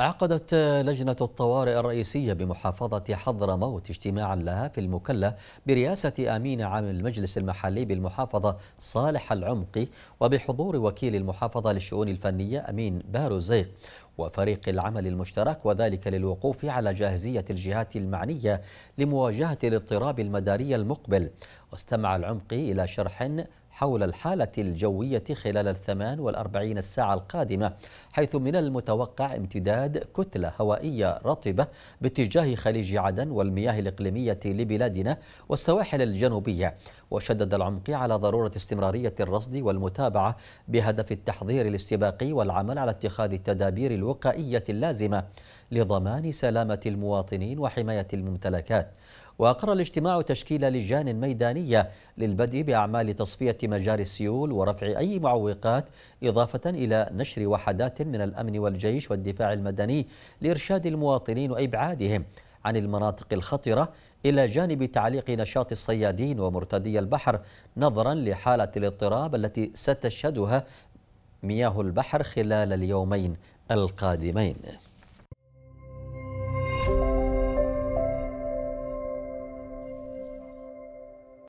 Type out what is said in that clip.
عقدت لجنة الطوارئ الرئيسية بمحافظة حضرموت اجتماعا لها في المكلة برئاسة أمين عام المجلس المحلي بالمحافظة صالح العمقي وبحضور وكيل المحافظة للشؤون الفنية أمين باروزيق وفريق العمل المشترك وذلك للوقوف على جاهزية الجهات المعنية لمواجهة الاضطراب المداري المقبل واستمع العمقي إلى شرح حول الحالة الجوية خلال الثمان والأربعين الساعة القادمة حيث من المتوقع امتداد كتلة هوائية رطبة باتجاه خليج عدن والمياه الإقليمية لبلادنا والسواحل الجنوبية وشدد العمقي على ضرورة استمرارية الرصد والمتابعة بهدف التحضير الاستباقي والعمل على اتخاذ التدابير الوقائية اللازمة لضمان سلامة المواطنين وحماية الممتلكات وأقر الاجتماع تشكيل لجان ميدانية للبدء بأعمال تصفية مجاري السيول ورفع أي معوقات إضافة إلى نشر وحدات من الأمن والجيش والدفاع المدني لإرشاد المواطنين وإبعادهم عن المناطق الخطرة إلى جانب تعليق نشاط الصيادين ومرتدي البحر نظرا لحالة الاضطراب التي ستشهدها مياه البحر خلال اليومين القادمين